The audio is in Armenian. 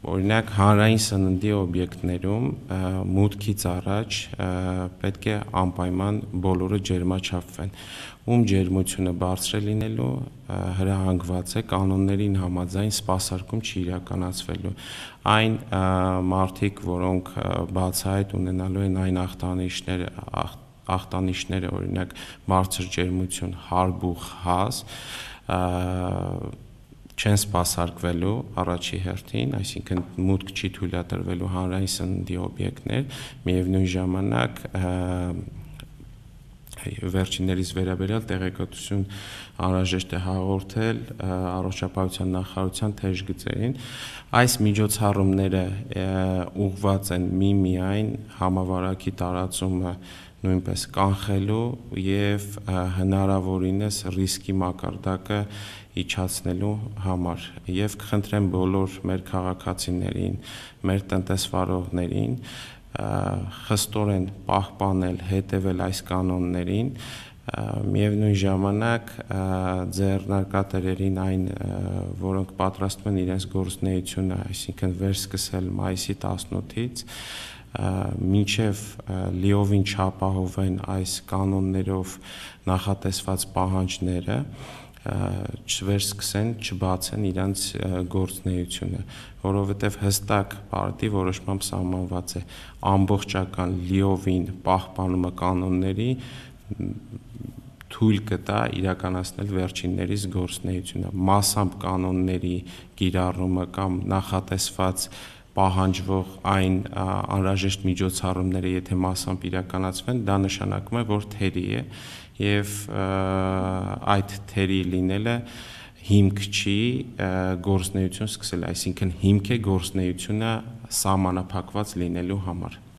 Օրինակ հանրային սննդի օբյեկտներում մուտքից առաջ պետք է անպայման բոլորը ջերմաչափվեն։ Ում ջերմությունը բարձր է լինելու, հրահանգված է կանոններին համաձայն սպասարկում չի իրականացվելու։ Այն մարդիկ, որոնք բացահայտ ունենալու են այն ախտանիշները, ախտանիշները, օրինակ բարձր ջերմություն, հարբուխ, հաս, չեն սпасարկվելու առաջի հերթին, այսինքն մուտք չի թույլատրվելու հանրային սննդի օբյեկտներ, միևնույն ժամանակ և, վերջիններից վերաբերյալ տեղեկատվություն անհրաժեշտ է հաղորդել առողջապահության նախարարության թեժ գծերին։ Այս միջոցառումները ուղղված են միմիայն համավարակի տարածումը նույնպես կանխելու եւ հնարավորինս ռիսկի մակարդակը իջացնելու համար եւ կխնդրեմ բոլոր մեր քաղաքացիներին, մեր տնտեսվարողներին խստորեն պահպանել, հետևել այս կանոններին, միևնույն ժամանակ ձեռնարկատերերին այն, որոնք պատրաստում են իրենց գործունեությունը, այսինքն վերսկսել մայիսի 18-ից, մինչև լիովին չապահովեն այս կանոններով նախատեսված պահանջները, չվերսկսեն, չբացեն իրենց գործնեությունը, որովհետև հստակ բարդի որոշմամբ սահմանված է ամբողջական լիովին պահպանումը կանոնների թույլ կտա իրականացնել վերջիններից գործնեությունը մասամբ կանոնների գիրառումը կամ նախատեսված պահանջվող այն անհրաժեշտ միջոցառումները, եթե massամբ իրականացվեն, դա նշանակում է, որ թերի է եւ այդ թերի լինելը հիմք չի գործնեություն սկսել, այսինքն հիմք է գործնեությունը սահմանափակված լինելու համար։